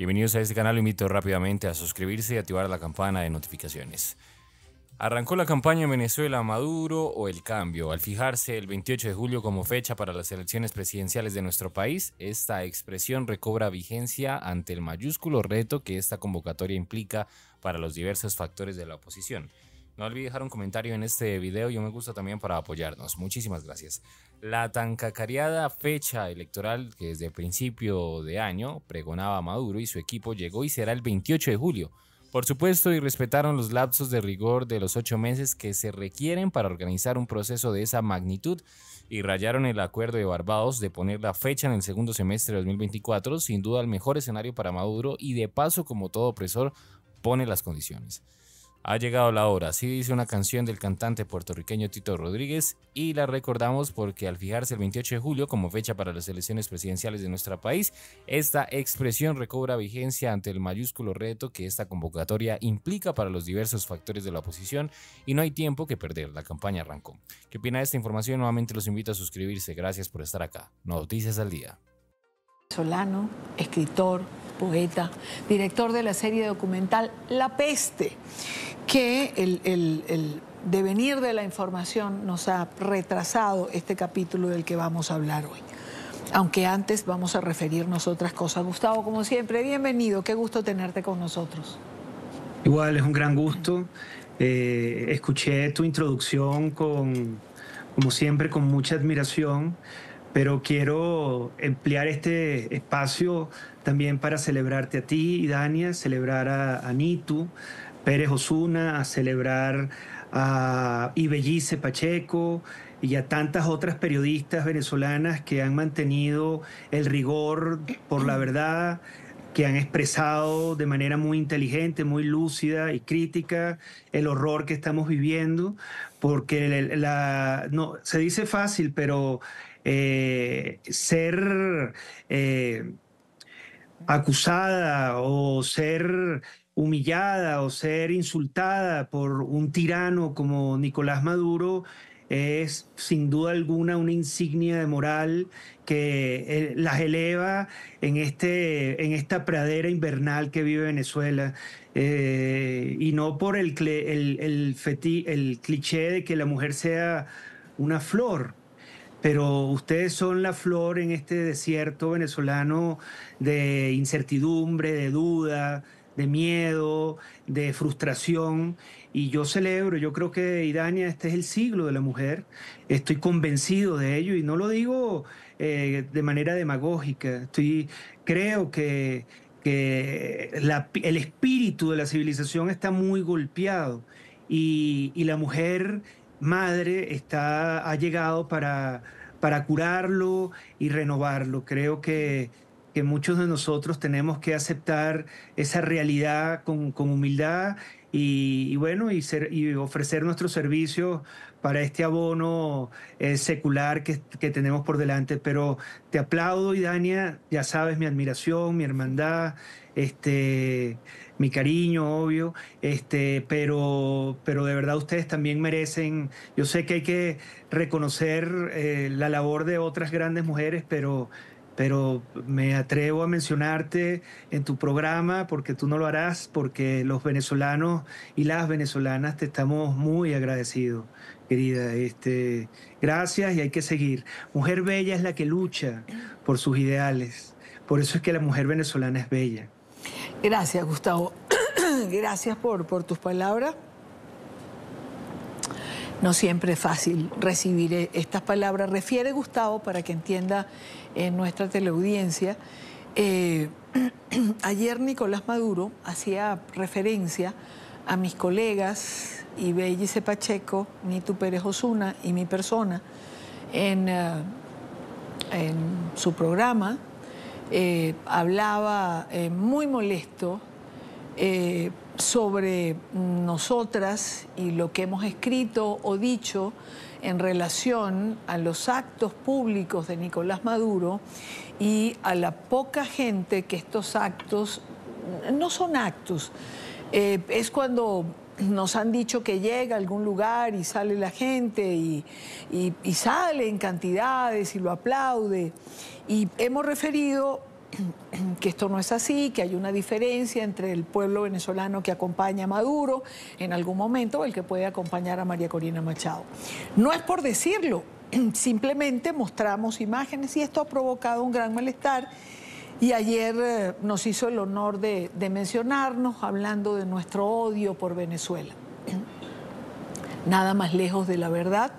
Bienvenidos a este canal, lo invito rápidamente a suscribirse y activar la campana de notificaciones. Arrancó la campaña en Venezuela Maduro o el cambio. Al fijarse el 28 de julio como fecha para las elecciones presidenciales de nuestro país, esta expresión recobra vigencia ante el mayúsculo reto que esta convocatoria implica para los diversos factores de la oposición. No olvides dejar un comentario en este video y un me gusta también para apoyarnos. Muchísimas gracias. La tan cacareada fecha electoral que desde principio de año pregonaba Maduro y su equipo llegó y será el 28 de julio. Por supuesto, y respetaron los lapsos de rigor de los ocho meses que se requieren para organizar un proceso de esa magnitud y rayaron el acuerdo de Barbados de poner la fecha en el segundo semestre de 2024, sin duda el mejor escenario para Maduro y de paso, como todo opresor, pone las condiciones. Ha llegado la hora, así dice una canción del cantante puertorriqueño Tito Rodríguez y la recordamos porque al fijarse el 28 de julio como fecha para las elecciones presidenciales de nuestro país, esta expresión recobra vigencia ante el mayúsculo reto que esta convocatoria implica para los diversos factores de la oposición y no hay tiempo que perder, la campaña arrancó. ¿Qué opina de esta información? Nuevamente los invito a suscribirse, gracias por estar acá. Noticias al día. Solano, escritor, poeta, director de la serie documental La Peste, que el, devenir de la información nos ha retrasado este capítulo del que vamos a hablar hoy. Aunque antes vamos a referirnos a otras cosas. Gustavo, como siempre, bienvenido. Qué gusto tenerte con nosotros. Igual, es un gran gusto. Eh, escuché tu introducción con, como siempre, con mucha admiración pero quiero emplear este espacio también para celebrarte a ti, Dania, celebrar a, Nitu Pérez Osuna, a celebrar a Ibellice Pacheco y a tantas otras periodistas venezolanas que han mantenido el rigor por la verdad, que han expresado de manera muy inteligente, muy lúcida y crítica el horror que estamos viviendo, porque la, no, se dice fácil, pero eh, ser eh, acusada o ser humillada o ser insultada por un tirano como Nicolás Maduro es sin duda alguna una insignia de moral que eh, las eleva este, en, esta pradera invernal que vive Venezuela. Eh, y no por el, el cliché de que la mujer sea una flor, pero ustedes son la flor en este desierto venezolano de incertidumbre, de duda, de miedo, de frustración. Y yo celebro, yo creo que Idania, este es el siglo de la mujer. Estoy convencido de ello y no lo digo eh, de manera demagógica. Estoy, creo que, que el espíritu de la civilización está muy golpeado y, y la mujer madre está, ha llegado para, para curarlo y renovarlo. Creo que que muchos de nosotros tenemos que aceptar esa realidad con, humildad y, bueno, y, ser, ofrecer nuestro servicio para este abono eh, secular que, tenemos por delante. Pero te aplaudo, Idania, ya sabes mi admiración, mi hermandad, este, mi cariño, obvio, este, pero, pero de verdad ustedes también merecen, yo sé que hay que reconocer eh, la labor de otras grandes mujeres, pero pero me atrevo a mencionarte en tu programa porque tú no lo harás, porque los venezolanos y las venezolanas te estamos muy agradecidos, querida. Este, gracias y hay que seguir. Mujer bella es la que lucha por sus ideales. Por eso es que la mujer venezolana es bella. Gracias, Gustavo. gracias por, por tus palabras. No siempre es fácil recibir e-, estas palabras. Refiere Gustavo, para que entienda en nuestra teleaudiencia, eh, ayer Nicolás Maduro hacía referencia a mis colegas y Pacheco, Nitu Pérez Osuna y mi persona en, eh, su programa. Eh, hablaba muy molesto eh, sobre nosotras y lo que hemos escrito o dicho en relación a los actos públicos de Nicolás Maduro y a la poca gente que estos actos no son actos. Eh, es cuando nos han dicho que llega a algún lugar y sale la gente y, y sale en cantidades y lo aplaude. Y hemos referido que esto no es así, que hay una diferencia entre el pueblo venezolano que acompaña a Maduro en algún momento o el que puede acompañar a María Corina Machado. No es por decirlo, simplemente mostramos imágenes y esto ha provocado un gran malestar. Y ayer eh, nos hizo el honor de, mencionarnos hablando de nuestro odio por Venezuela. Nada más lejos de la verdad.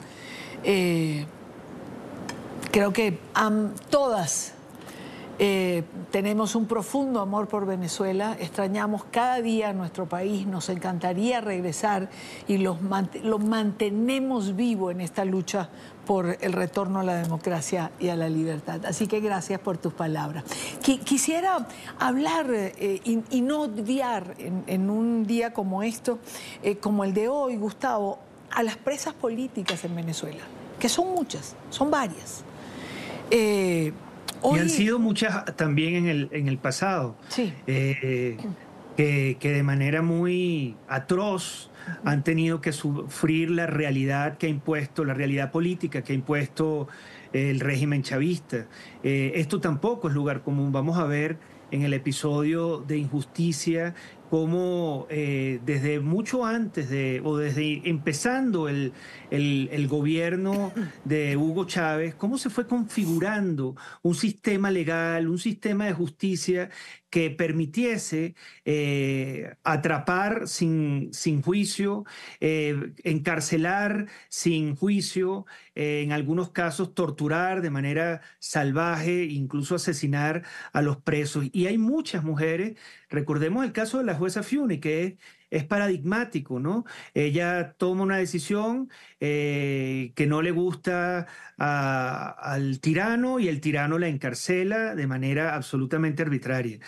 Eh, creo que todas eh, tenemos un profundo amor por Venezuela, extrañamos cada día nuestro país, nos encantaría regresar y lo mantenemos vivo en esta lucha por el retorno a la democracia y a la libertad. Así que gracias por tus palabras. quisiera hablar eh, y, no odiar en, un día como esto, eh, como el de hoy, Gustavo, a las presas políticas en Venezuela, que son muchas, son varias. Y han sido muchas también en el, en el pasado. Eh, que, de manera muy atroz han tenido que sufrir la realidad que ha impuesto, la realidad política que ha impuesto eh, el régimen chavista. Eh, esto tampoco es lugar común. Vamos a ver en el episodio de injusticia cómo eh, desde mucho antes de, o desde empezando el, el, el, gobierno de Hugo Chávez, cómo se fue configurando un sistema legal, un sistema de justicia que permitiese eh, atrapar sin, sin juicio, eh, encarcelar sin juicio, eh, en algunos casos torturar de manera salvaje, incluso asesinar a los presos. Y hay muchas mujeres, recordemos el caso de la jueza Fiuni, que es es paradigmático, ¿no? Ella toma una decisión eh, que no le gusta al tirano y el tirano la encarcela de manera absolutamente arbitraria.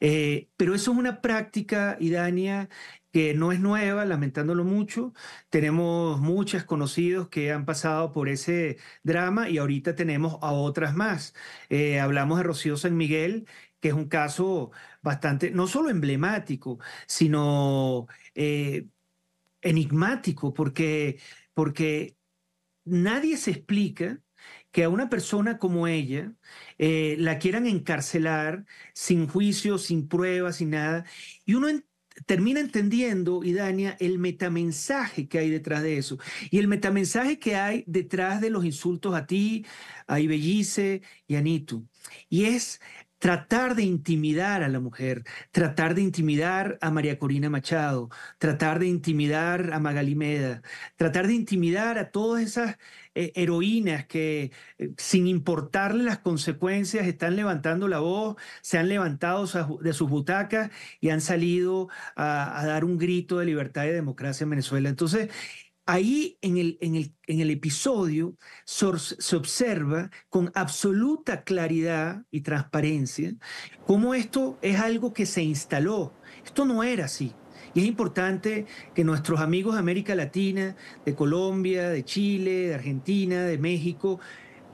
Eh, pero eso es una práctica, Idania, que no es nueva, lamentándolo mucho. Tenemos muchas conocidos que han pasado por ese drama y ahorita tenemos a otras más. Eh, hablamos de Rocío San Miguel, que es un caso bastante, no solo emblemático, sino eh, enigmático, porque, porque nadie se explica que a una persona como ella eh, la quieran encarcelar sin juicio, sin pruebas, sin nada. Y uno termina entendiendo, Idania, el metamensaje que hay detrás de eso. Y el metamensaje que hay detrás de los insultos a ti, a Ibellice y a Nitu. Y es tratar de intimidar a la mujer, tratar de intimidar a María Corina Machado, tratar de intimidar a Magalimeda, tratar de intimidar a todas esas eh, heroínas que eh, sin importarle las consecuencias están levantando la voz, se han levantado de sus butacas y han salido a, a dar un grito de libertad y democracia en Venezuela. Entonces, ahí en el, episodio se observa con absoluta claridad y transparencia cómo esto es algo que se instaló. Esto no era así. Y es importante que nuestros amigos de América Latina, de Colombia, de Chile, de Argentina, de México,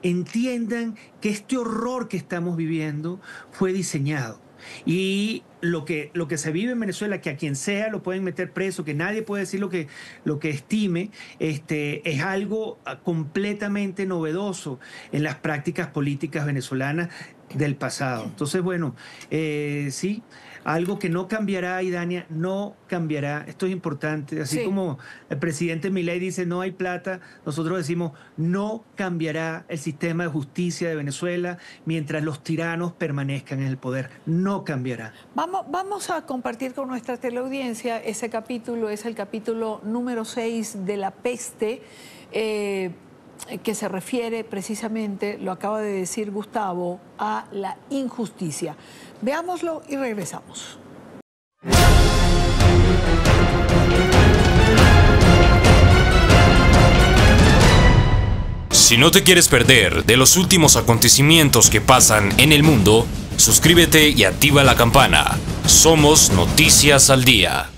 entiendan que este horror que estamos viviendo fue diseñado y lo que, lo que se vive en Venezuela, que a quien sea lo pueden meter preso, que nadie puede decir lo que, lo que estime, este, es algo ah, completamente novedoso en las prácticas políticas venezolanas del pasado. Entonces, bueno, eh, sí, algo que no cambiará, Idania, no cambiará. Esto es importante. Así como el presidente Milei dice no hay plata, nosotros decimos no cambiará el sistema de justicia de Venezuela mientras los tiranos permanezcan en el poder. No cambiará. Vamos, vamos a compartir con nuestra teleaudiencia ese capítulo, es el capítulo número 6 de la peste. Eh, que se refiere precisamente, lo acaba de decir Gustavo, a la injusticia. Veámoslo y regresamos. Si no te quieres perder de los últimos acontecimientos que pasan en el mundo, suscríbete y activa la campana. Somos Noticias al Día.